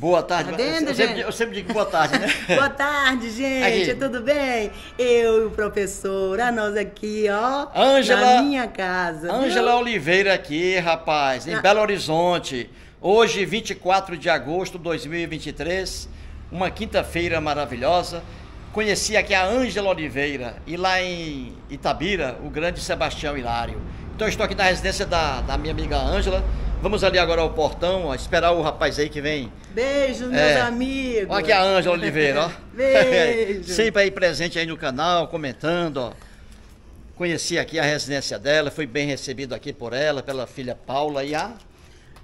Boa tarde, tá vendo, eu, sempre, eu, sempre, digo boa tarde, né? boa tarde, gente, aqui. tudo bem? Eu e o professor, a nós aqui, ó, Angela, na minha casa. Ângela Oliveira aqui, rapaz, em na... Ah. Belo Horizonte. Hoje, 24 de agosto de 2023, uma quinta-feira maravilhosa. Conheci aqui a Ângela Oliveira e lá em Itabira, o grande Sebastião Hilário. Então, estou aqui na residência da, da minha amiga Ângela Vamos ali agora ao portão, ó, esperar o rapaz aí que vem. Beijo, é. meus é. amigos. Olha aqui a Ângela Oliveira, ó. Beijo. Sempre aí presente aí no canal, comentando, ó. Conheci aqui a residência dela, fui bem recebido aqui por ela, pela filha Paula e a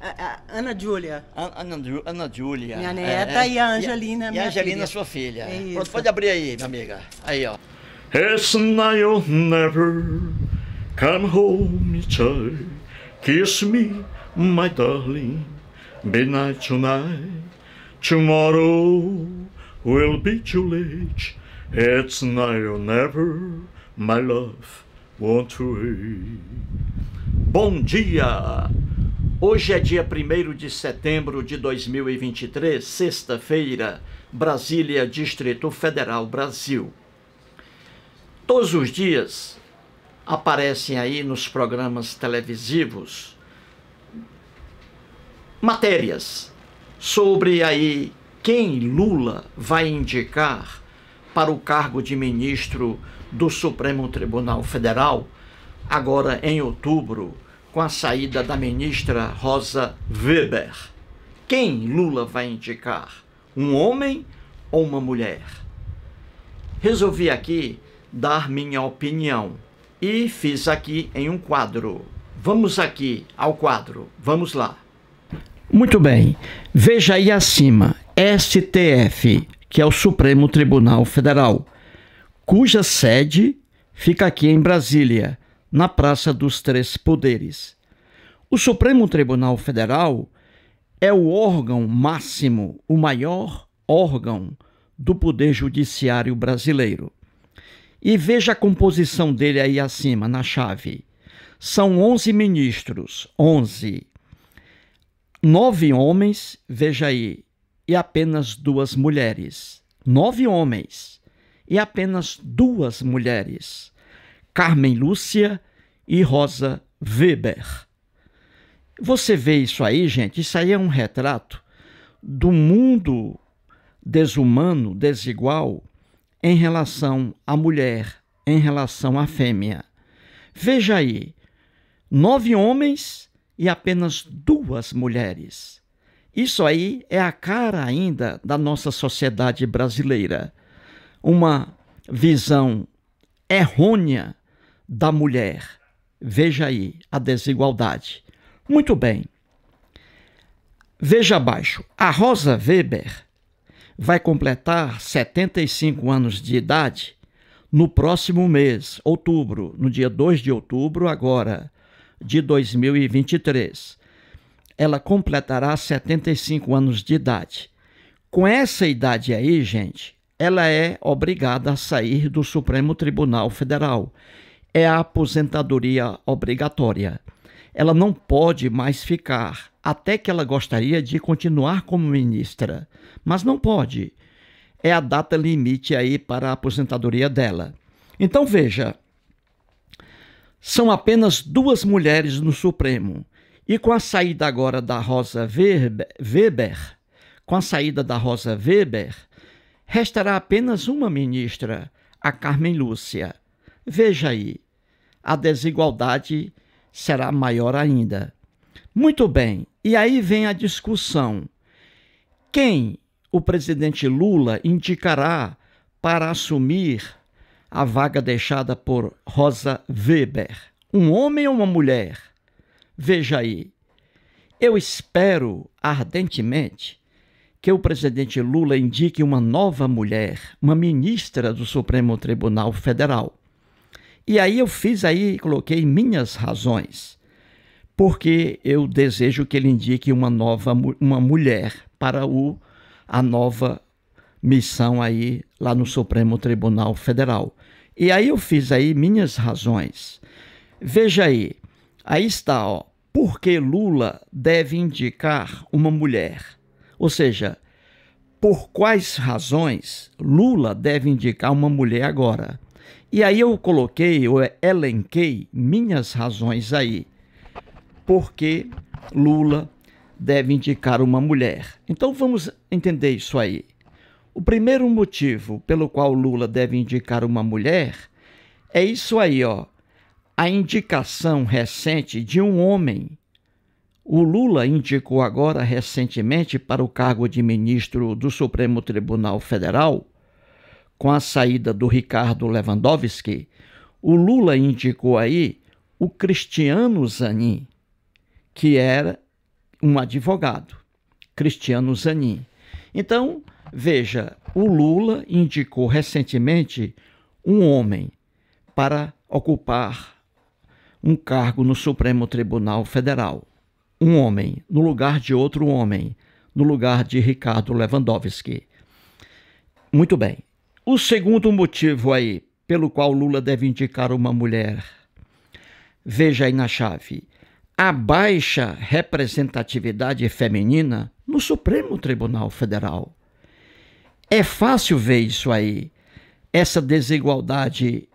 a, a Ana Júlia. Ana, Ana Júlia. Minha é, neta é, e a Angelina, e, minha E a Angelina, filha. sua filha. É Pronto, pode abrir aí, minha amiga. Aí, ó. It's now never. Come home, child. Kiss me my darling, midnight tonight. Tomorrow will be too late. It's now or never, my love won't wait. Bom dia! Hoje é dia 1 de setembro de 2023, sexta-feira, Brasília, Distrito Federal, Brasil. Todos os dias aparecem aí nos programas televisivos matérias sobre aí quem Lula vai indicar para o cargo de ministro do Supremo Tribunal Federal, agora em outubro, com a saída da ministra Rosa Weber. Quem Lula vai indicar? Um homem ou uma mulher? Resolvi aqui dar minha opinião e fiz aqui em um quadro. Vamos aqui ao quadro. Vamos lá. Muito bem, veja aí acima, STF, que é o Supremo Tribunal Federal, cuja sede fica aqui em Brasília, na Praça dos Três Poderes. O Supremo Tribunal Federal é o órgão máximo, o maior órgão do Poder Judiciário brasileiro. E veja a composição dele aí acima, na chave. São 11 ministros, 11 nove homens, veja aí, e apenas duas mulheres. Nove homens e apenas duas mulheres. Carmen Lúcia e Rosa Weber. Você vê isso aí, gente? Isso aí é um retrato do mundo desumano, desigual em relação à mulher, em relação à fêmea. Veja aí, nove homens e apenas duas mulheres. Isso aí é a cara ainda da nossa sociedade brasileira. Uma visão errônea da mulher. Veja aí a desigualdade. Muito bem. Veja abaixo. A Rosa Weber vai completar 75 anos de idade no próximo mês, outubro, no dia 2 de outubro, agora, de 2023. Ela completará 75 anos de idade. Com essa idade aí, gente, ela é obrigada a sair do Supremo Tribunal Federal. É a aposentadoria obrigatória. Ela não pode mais ficar, até que ela gostaria de continuar como ministra, mas não pode. É a data limite aí para a aposentadoria dela. Então veja, são apenas duas mulheres no Supremo. E com a saída agora da Rosa Weber, com a saída da Rosa Weber, restará apenas uma ministra, a Carmen Lúcia. Veja aí, a desigualdade será maior ainda. Muito bem, e aí vem a discussão. Quem o presidente Lula indicará para assumir a vaga deixada por Rosa Weber. Um homem ou uma mulher? Veja aí. Eu espero ardentemente que o presidente Lula indique uma nova mulher, uma ministra do Supremo Tribunal Federal. E aí eu fiz aí, coloquei minhas razões, porque eu desejo que ele indique uma nova uma mulher para o, a nova missão aí lá no Supremo Tribunal Federal. E aí eu fiz aí minhas razões. Veja aí, aí está, ó, por que Lula deve indicar uma mulher? Ou seja, por quais razões Lula deve indicar uma mulher agora? E aí eu coloquei, eu elenquei minhas razões aí. Por que Lula deve indicar uma mulher? Então vamos entender isso aí. O primeiro motivo pelo qual Lula deve indicar uma mulher é isso aí, ó. A indicação recente de um homem. O Lula indicou agora recentemente para o cargo de ministro do Supremo Tribunal Federal, com a saída do Ricardo Lewandowski, o Lula indicou aí o Cristiano Zanin, que era um advogado. Cristiano Zanin. Então, Veja, o Lula indicou recentemente um homem para ocupar um cargo no Supremo Tribunal Federal. Um homem, no lugar de outro homem, no lugar de Ricardo Lewandowski. Muito bem. O segundo motivo aí pelo qual Lula deve indicar uma mulher. Veja aí na chave. A baixa representatividade feminina no Supremo Tribunal Federal. É fácil ver isso aí, essa desigualdade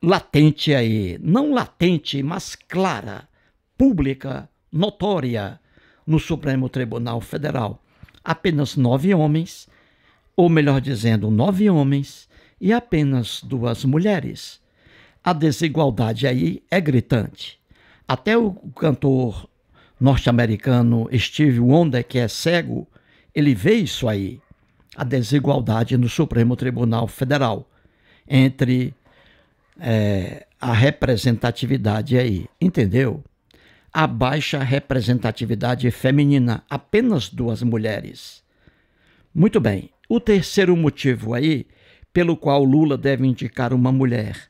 latente aí, não latente, mas clara, pública, notória no Supremo Tribunal Federal. Apenas nove homens, ou melhor dizendo, nove homens e apenas duas mulheres. A desigualdade aí é gritante. Até o cantor norte-americano Steve Wonder, que é cego, ele vê isso aí a desigualdade no Supremo Tribunal Federal entre é, a representatividade aí, entendeu? A baixa representatividade feminina, apenas duas mulheres. Muito bem, o terceiro motivo aí pelo qual Lula deve indicar uma mulher: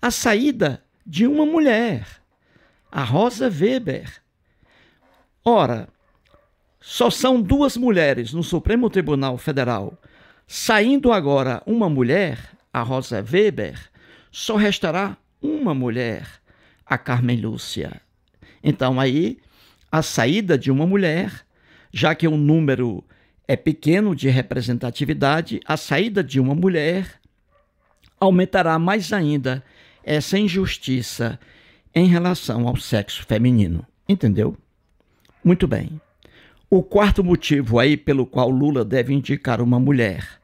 a saída de uma mulher, a Rosa Weber. Ora, só são duas mulheres no Supremo Tribunal Federal. Saindo agora uma mulher, a Rosa Weber, só restará uma mulher, a Carmen Lúcia. Então aí, a saída de uma mulher, já que o número é pequeno de representatividade, a saída de uma mulher aumentará mais ainda essa injustiça em relação ao sexo feminino. Entendeu? Muito bem. O quarto motivo aí pelo qual Lula deve indicar uma mulher: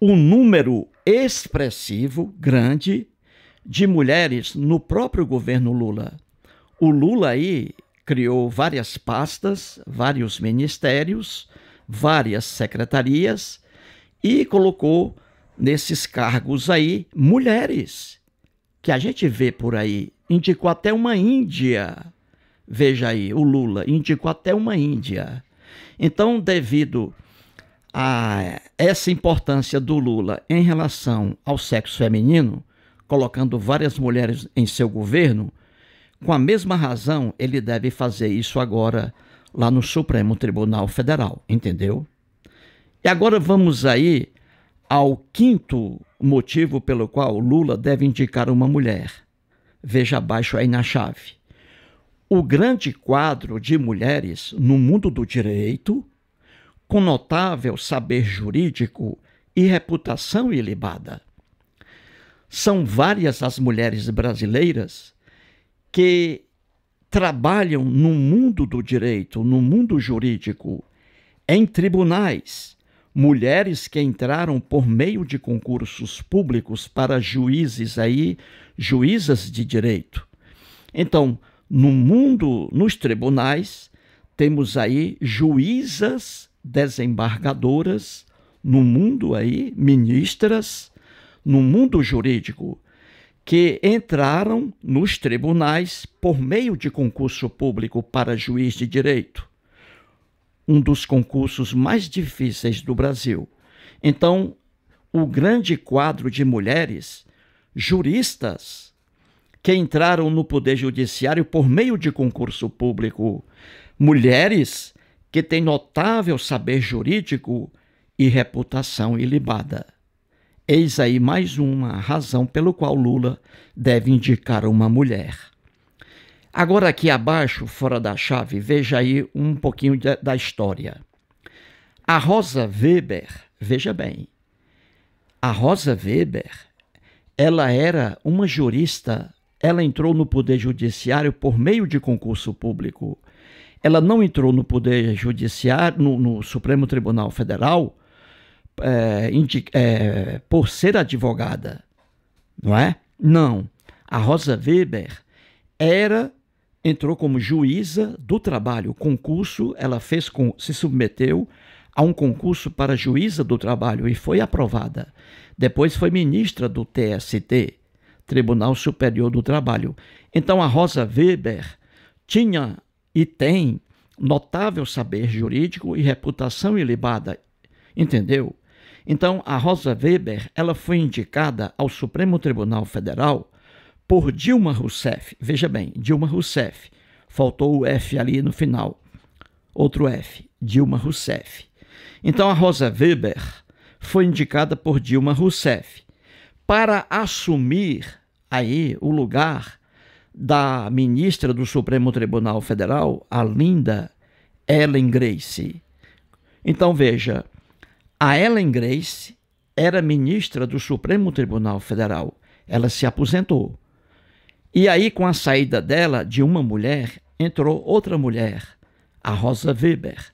o número expressivo, grande, de mulheres no próprio governo Lula. O Lula aí criou várias pastas, vários ministérios, várias secretarias e colocou nesses cargos aí mulheres que a gente vê por aí. Indicou até uma Índia Veja aí, o Lula indicou até uma Índia. Então, devido a essa importância do Lula em relação ao sexo feminino, colocando várias mulheres em seu governo, com a mesma razão ele deve fazer isso agora lá no Supremo Tribunal Federal, entendeu? E agora vamos aí ao quinto motivo pelo qual Lula deve indicar uma mulher. Veja abaixo aí na chave o grande quadro de mulheres no mundo do direito, com notável saber jurídico e reputação ilibada. São várias as mulheres brasileiras que trabalham no mundo do direito, no mundo jurídico, em tribunais, mulheres que entraram por meio de concursos públicos para juízes aí, juízas de direito. Então, no mundo, nos tribunais, temos aí juízas desembargadoras, no mundo aí, ministras, no mundo jurídico, que entraram nos tribunais por meio de concurso público para juiz de direito. Um dos concursos mais difíceis do Brasil. Então, o grande quadro de mulheres juristas que entraram no Poder Judiciário por meio de concurso público, mulheres que têm notável saber jurídico e reputação ilibada. Eis aí mais uma razão pelo qual Lula deve indicar uma mulher. Agora, aqui abaixo, fora da chave, veja aí um pouquinho da história. A Rosa Weber, veja bem, a Rosa Weber, ela era uma jurista ela entrou no Poder Judiciário por meio de concurso público. Ela não entrou no Poder Judiciário, no, no Supremo Tribunal Federal, é, é, por ser advogada, não é? Não. A Rosa Weber era entrou como juíza do trabalho. concurso ela fez com, se submeteu a um concurso para juíza do trabalho e foi aprovada. Depois foi ministra do TST. Tribunal Superior do Trabalho. Então a Rosa Weber tinha e tem notável saber jurídico e reputação ilibada, entendeu? Então a Rosa Weber, ela foi indicada ao Supremo Tribunal Federal por Dilma Rousseff. Veja bem, Dilma Rousseff. Faltou o F ali no final. Outro F, Dilma Rousseff. Então a Rosa Weber foi indicada por Dilma Rousseff para assumir aí o lugar da ministra do Supremo Tribunal Federal, a linda Ellen Grace. Então veja, a Ellen Grace era ministra do Supremo Tribunal Federal. Ela se aposentou. E aí, com a saída dela, de uma mulher, entrou outra mulher, a Rosa Weber.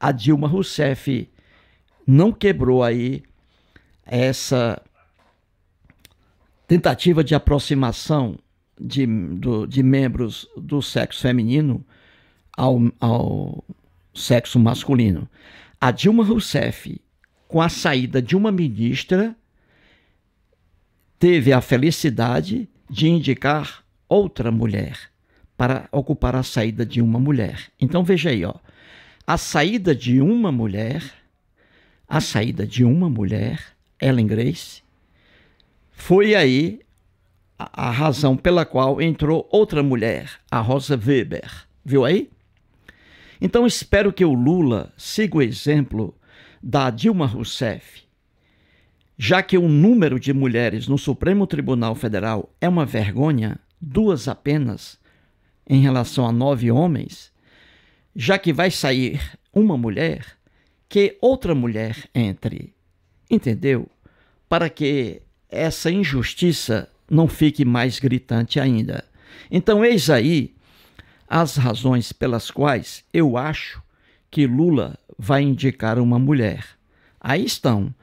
A Dilma Rousseff não quebrou aí essa tentativa de aproximação de, do, de membros do sexo feminino ao, ao sexo masculino. A Dilma Rousseff, com a saída de uma ministra, teve a felicidade de indicar outra mulher para ocupar a saída de uma mulher. Então veja aí, ó. A saída de uma mulher, a saída de uma mulher, Ellen Grace, foi aí a razão pela qual entrou outra mulher, a Rosa Weber. Viu aí? Então espero que o Lula siga o exemplo da Dilma Rousseff, já que o número de mulheres no Supremo Tribunal Federal é uma vergonha, duas apenas em relação a nove homens, já que vai sair uma mulher, que outra mulher entre. Entendeu? Para que essa injustiça não fique mais gritante ainda. Então, eis aí as razões pelas quais eu acho que Lula vai indicar uma mulher. Aí estão,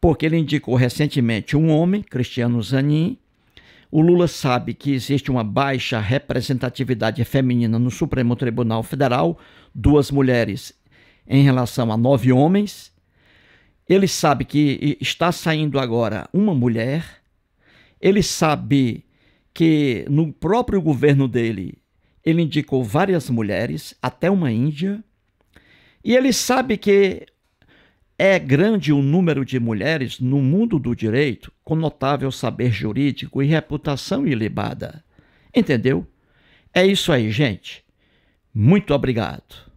porque ele indicou recentemente um homem, Cristiano Zanin. O Lula sabe que existe uma baixa representatividade feminina no Supremo Tribunal Federal, duas mulheres em relação a nove homens ele sabe que está saindo agora uma mulher, ele sabe que no próprio governo dele ele indicou várias mulheres, até uma índia, e ele sabe que é grande o número de mulheres no mundo do direito, com notável saber jurídico e reputação ilibada. Entendeu? É isso aí, gente. Muito obrigado.